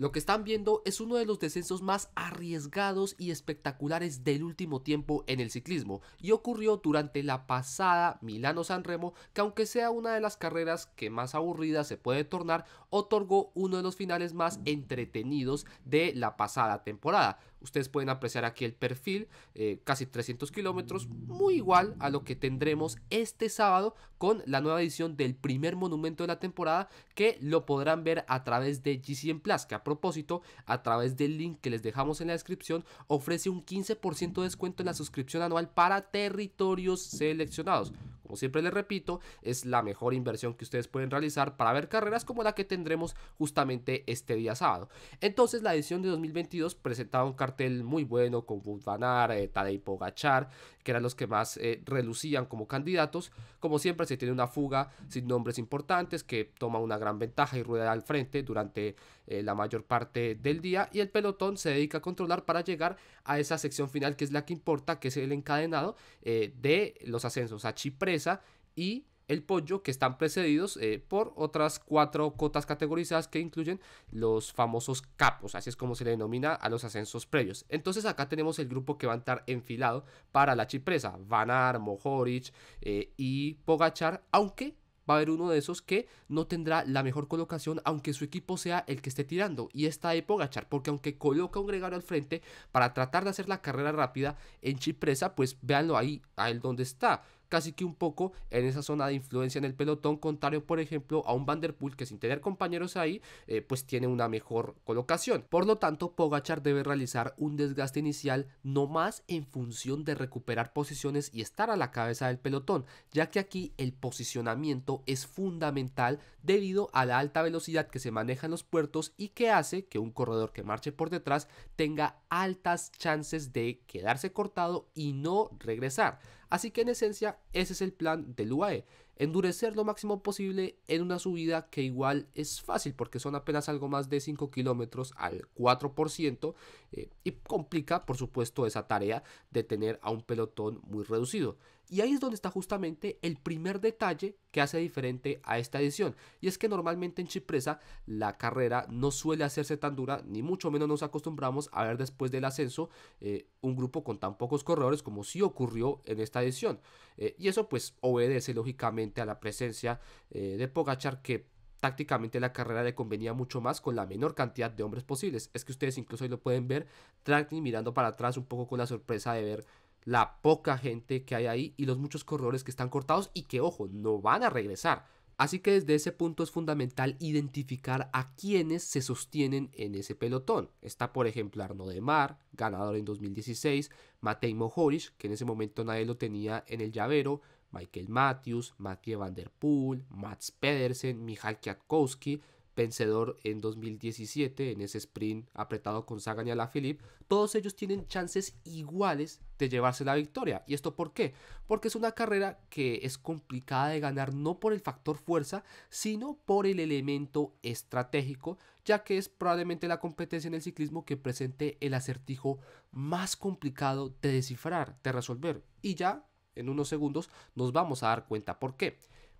Lo que están viendo es uno de los descensos más arriesgados y espectaculares del último tiempo en el ciclismo y ocurrió durante la pasada Milano-San Remo que aunque sea una de las carreras que más aburrida se puede tornar, otorgó uno de los finales más entretenidos de la pasada temporada. Ustedes pueden apreciar aquí el perfil, eh, casi 300 kilómetros, muy igual a lo que tendremos este sábado con la nueva edición del primer monumento de la temporada que lo podrán ver a través de GCN Plus, que a propósito, a través del link que les dejamos en la descripción, ofrece un 15% de descuento en la suscripción anual para territorios seleccionados. Como siempre les repito, es la mejor inversión que ustedes pueden realizar para ver carreras como la que tendremos justamente este día sábado. Entonces la edición de 2022 presentaba un cartel muy bueno con Budvanar, Van Aert, eh, Pogachar, que eran los que más eh, relucían como candidatos. Como siempre, se tiene una fuga sin nombres importantes que toma una gran ventaja y rueda al frente durante eh, la mayor parte del día. Y el pelotón se dedica a controlar para llegar a esa sección final que es la que importa, que es el encadenado eh, de los ascensos a Chipresa y el pollo que están precedidos eh, por otras cuatro cotas categorizadas que incluyen los famosos capos, así es como se le denomina a los ascensos previos. Entonces acá tenemos el grupo que va a estar enfilado para la chipresa, Vanar, Mohoric eh, y Pogachar, aunque va a haber uno de esos que no tendrá la mejor colocación, aunque su equipo sea el que esté tirando. Y está de Pogachar, porque aunque coloca un gregario al frente para tratar de hacer la carrera rápida en Chipresa, pues véanlo ahí, a él donde está casi que un poco en esa zona de influencia en el pelotón, contrario por ejemplo a un Vanderpool que sin tener compañeros ahí eh, pues tiene una mejor colocación. Por lo tanto Pogachar debe realizar un desgaste inicial no más en función de recuperar posiciones y estar a la cabeza del pelotón, ya que aquí el posicionamiento es fundamental debido a la alta velocidad que se maneja en los puertos y que hace que un corredor que marche por detrás tenga altas chances de quedarse cortado y no regresar. Así que en esencia ese es el plan del UAE, endurecer lo máximo posible en una subida que igual es fácil porque son apenas algo más de 5 kilómetros al 4% eh, y complica por supuesto esa tarea de tener a un pelotón muy reducido. Y ahí es donde está justamente el primer detalle que hace diferente a esta edición. Y es que normalmente en Chipresa la carrera no suele hacerse tan dura, ni mucho menos nos acostumbramos a ver después del ascenso eh, un grupo con tan pocos corredores como si ocurrió en esta edición. Eh, y eso pues obedece lógicamente a la presencia eh, de Pogachar que tácticamente la carrera le convenía mucho más con la menor cantidad de hombres posibles. Es que ustedes incluso hoy lo pueden ver, Trackney mirando para atrás un poco con la sorpresa de ver la poca gente que hay ahí y los muchos corredores que están cortados y que, ojo, no van a regresar. Así que desde ese punto es fundamental identificar a quienes se sostienen en ese pelotón. Está por ejemplo Arno de Mar, ganador en 2016, Matei Mohoric, que en ese momento nadie lo tenía en el llavero, Michael Matthews, Matthew Van Der Poel, Mats Pedersen, Michal Kwiatkowski, vencedor en 2017 en ese sprint apretado con Sagan y Alaphilippe, todos ellos tienen chances iguales de llevarse la victoria. ¿Y esto por qué? Porque es una carrera que es complicada de ganar no por el factor fuerza, sino por el elemento estratégico, ya que es probablemente la competencia en el ciclismo que presente el acertijo más complicado de descifrar, de resolver. Y ya en unos segundos nos vamos a dar cuenta por qué.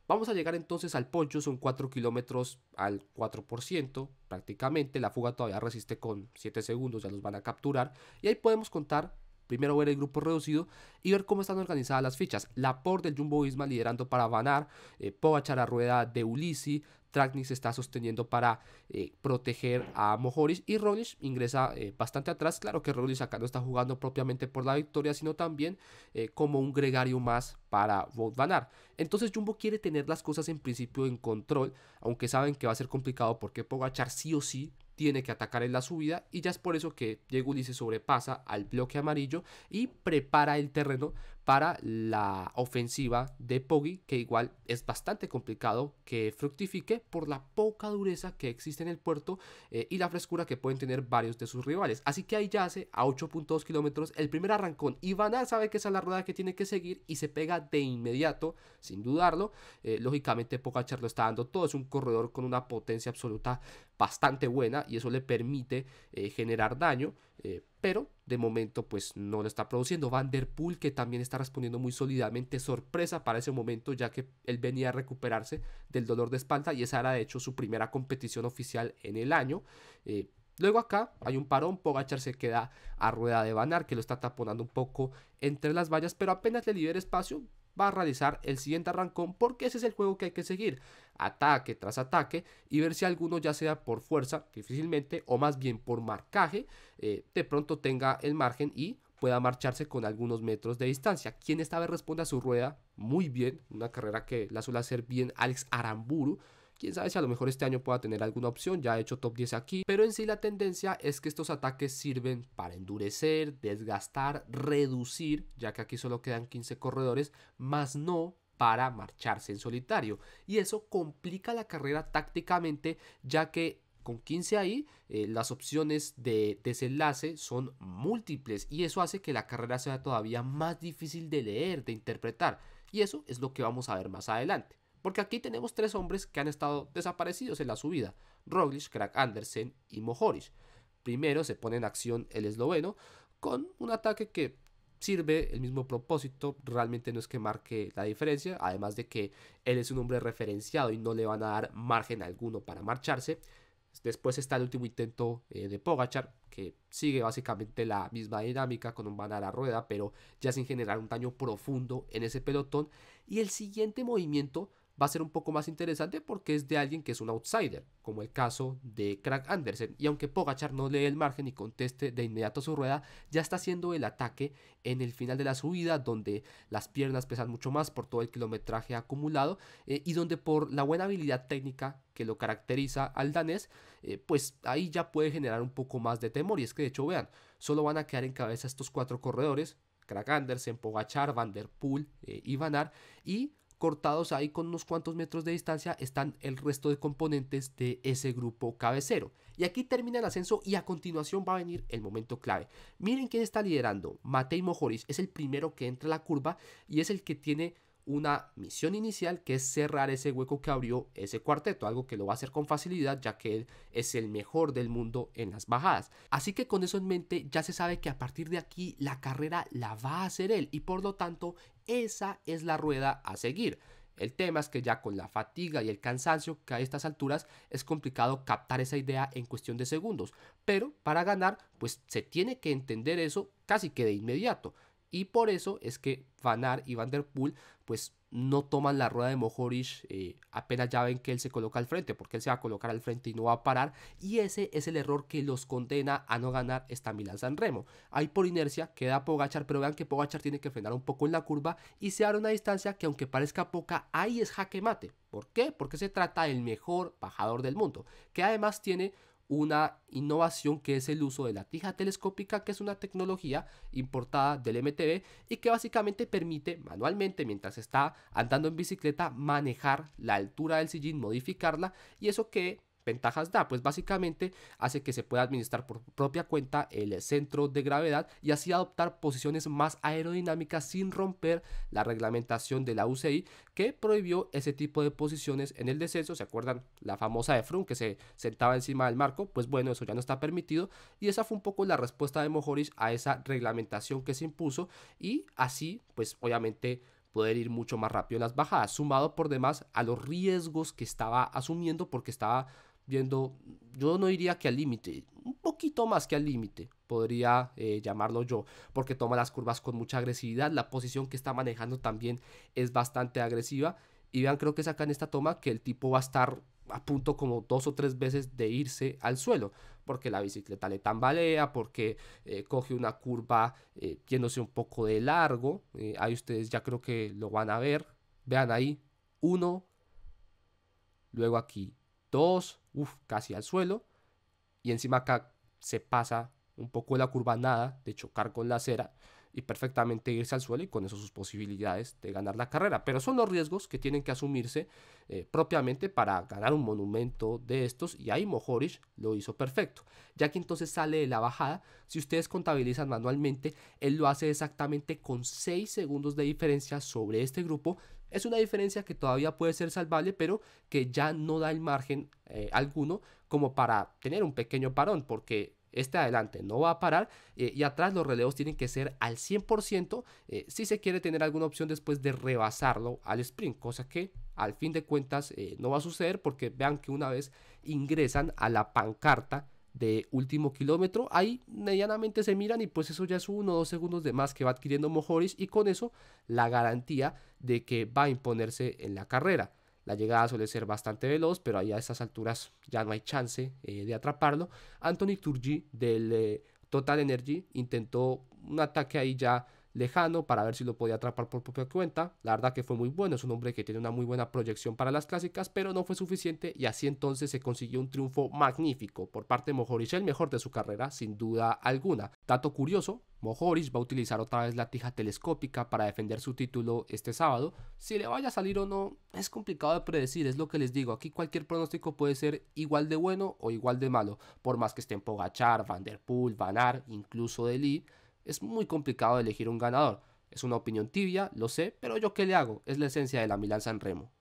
Vamos a llegar entonces al poncho, son 4 kilómetros al 4% prácticamente, la fuga todavía resiste con 7 segundos, ya los van a capturar y ahí podemos contar Primero ver el grupo reducido y ver cómo están organizadas las fichas. La por del Jumbo Isma liderando para Banar, eh, Pogachar a rueda de Ulisi, tracknis se está sosteniendo para eh, proteger a Mojoris y Rollins ingresa eh, bastante atrás. Claro que Rollins acá no está jugando propiamente por la victoria, sino también eh, como un gregario más para Vanar. Entonces Jumbo quiere tener las cosas en principio en control, aunque saben que va a ser complicado porque Pogachar sí o sí tiene que atacar en la subida y ya es por eso que Diego Ulises sobrepasa al bloque amarillo y prepara el terreno para la ofensiva de Poggi, que igual es bastante complicado que fructifique por la poca dureza que existe en el puerto eh, y la frescura que pueden tener varios de sus rivales. Así que ahí yace a 8.2 kilómetros el primer arrancón. Ivanal sabe que esa es la rueda que tiene que seguir y se pega de inmediato, sin dudarlo. Eh, lógicamente, Pogachar lo está dando todo. Es un corredor con una potencia absoluta bastante buena y eso le permite eh, generar daño. Eh, pero de momento pues no lo está produciendo. Van que también está respondiendo muy sólidamente, sorpresa para ese momento ya que él venía a recuperarse del dolor de espalda y esa era de hecho su primera competición oficial en el año. Eh, luego acá hay un parón, Pogachar se queda a rueda de Banar que lo está taponando un poco entre las vallas, pero apenas le libera espacio, va a realizar el siguiente arrancón porque ese es el juego que hay que seguir, ataque tras ataque y ver si alguno ya sea por fuerza difícilmente o más bien por marcaje eh, de pronto tenga el margen y pueda marcharse con algunos metros de distancia. Quien esta vez responde a su rueda muy bien, una carrera que la suele hacer bien Alex Aramburu, Quién sabe si a lo mejor este año pueda tener alguna opción, ya he hecho top 10 aquí, pero en sí la tendencia es que estos ataques sirven para endurecer, desgastar, reducir, ya que aquí solo quedan 15 corredores, más no para marcharse en solitario. Y eso complica la carrera tácticamente, ya que con 15 ahí, eh, las opciones de desenlace son múltiples y eso hace que la carrera sea todavía más difícil de leer, de interpretar. Y eso es lo que vamos a ver más adelante. Porque aquí tenemos tres hombres que han estado desaparecidos en la subida, Roglic, Crack Andersen y Mohoric. Primero se pone en acción el esloveno con un ataque que sirve el mismo propósito, realmente no es que marque la diferencia, además de que él es un hombre referenciado y no le van a dar margen alguno para marcharse. Después está el último intento eh, de Pogachar, que sigue básicamente la misma dinámica con un van a la rueda, pero ya sin generar un daño profundo en ese pelotón. Y el siguiente movimiento va a ser un poco más interesante porque es de alguien que es un outsider, como el caso de Craig Anderson. Y aunque Pogachar no lee el margen y conteste de inmediato su rueda, ya está haciendo el ataque en el final de la subida, donde las piernas pesan mucho más por todo el kilometraje acumulado eh, y donde por la buena habilidad técnica que lo caracteriza al danés, eh, pues ahí ya puede generar un poco más de temor. Y es que de hecho, vean, solo van a quedar en cabeza estos cuatro corredores, Craig Andersen, Pogachar, Van Der Poel eh, y Van y cortados ahí con unos cuantos metros de distancia están el resto de componentes de ese grupo cabecero. Y aquí termina el ascenso y a continuación va a venir el momento clave. Miren quién está liderando, Matei Mojoris es el primero que entra a la curva y es el que tiene una misión inicial que es cerrar ese hueco que abrió ese cuarteto, algo que lo va a hacer con facilidad ya que él es el mejor del mundo en las bajadas. Así que con eso en mente ya se sabe que a partir de aquí la carrera la va a hacer él y por lo tanto esa es la rueda a seguir. El tema es que ya con la fatiga y el cansancio que a estas alturas es complicado captar esa idea en cuestión de segundos, pero para ganar pues se tiene que entender eso casi que de inmediato. Y por eso es que vanar y Van Der Poel pues no toman la rueda de Mohorish eh, apenas ya ven que él se coloca al frente, porque él se va a colocar al frente y no va a parar. Y ese es el error que los condena a no ganar esta milán San Remo. Ahí por inercia queda Pogachar, pero vean que Pogachar tiene que frenar un poco en la curva y se abre una distancia que aunque parezca poca, ahí es jaque mate. ¿Por qué? Porque se trata del mejor bajador del mundo, que además tiene una innovación que es el uso de la tija telescópica, que es una tecnología importada del MTB y que básicamente permite manualmente, mientras está andando en bicicleta, manejar la altura del sillín, modificarla y eso que ventajas da? Pues básicamente hace que se pueda administrar por propia cuenta el centro de gravedad y así adoptar posiciones más aerodinámicas sin romper la reglamentación de la UCI que prohibió ese tipo de posiciones en el descenso. ¿Se acuerdan? La famosa de Frum que se sentaba encima del marco. Pues bueno, eso ya no está permitido. Y esa fue un poco la respuesta de Mojoris a esa reglamentación que se impuso y así, pues obviamente poder ir mucho más rápido en las bajadas, sumado por demás a los riesgos que estaba asumiendo porque estaba viendo yo no diría que al límite, un poquito más que al límite, podría eh, llamarlo yo, porque toma las curvas con mucha agresividad, la posición que está manejando también es bastante agresiva, y vean, creo que sacan esta toma que el tipo va a estar a punto como dos o tres veces de irse al suelo, porque la bicicleta le tambalea, porque eh, coge una curva eh, yéndose un poco de largo, ahí ustedes ya creo que lo van a ver, vean ahí, uno, luego aquí, dos, uff, casi al suelo. Y encima acá se pasa un poco la curva nada de chocar con la acera y perfectamente irse al suelo y con eso sus posibilidades de ganar la carrera. Pero son los riesgos que tienen que asumirse eh, propiamente para ganar un monumento de estos y ahí Mohorish lo hizo perfecto. Ya que entonces sale de la bajada, si ustedes contabilizan manualmente, él lo hace exactamente con 6 segundos de diferencia sobre este grupo. Es una diferencia que todavía puede ser salvable, pero que ya no da el margen eh, alguno como para tener un pequeño parón, porque este adelante no va a parar eh, y atrás los relevos tienen que ser al 100% eh, si se quiere tener alguna opción después de rebasarlo al sprint, cosa que al fin de cuentas eh, no va a suceder porque vean que una vez ingresan a la pancarta de último kilómetro, ahí medianamente se miran y pues eso ya es uno o dos segundos de más que va adquiriendo Mojoris y con eso la garantía de que va a imponerse en la carrera. La llegada suele ser bastante veloz, pero ahí a estas alturas ya no hay chance eh, de atraparlo. Anthony Turgi del eh, Total Energy intentó un ataque ahí ya lejano para ver si lo podía atrapar por propia cuenta. La verdad que fue muy bueno, es un hombre que tiene una muy buena proyección para las clásicas, pero no fue suficiente y así entonces se consiguió un triunfo magnífico por parte de Mohorish, el mejor de su carrera, sin duda alguna. Dato curioso, Mojoris va a utilizar otra vez la tija telescópica para defender su título este sábado. Si le vaya a salir o no, es complicado de predecir, es lo que les digo. Aquí cualquier pronóstico puede ser igual de bueno o igual de malo, por más que estén Pogachar, Vanderpool, Der incluso Deli es muy complicado elegir un ganador. Es una opinión tibia, lo sé, pero yo qué le hago, es la esencia de la Milan San Remo.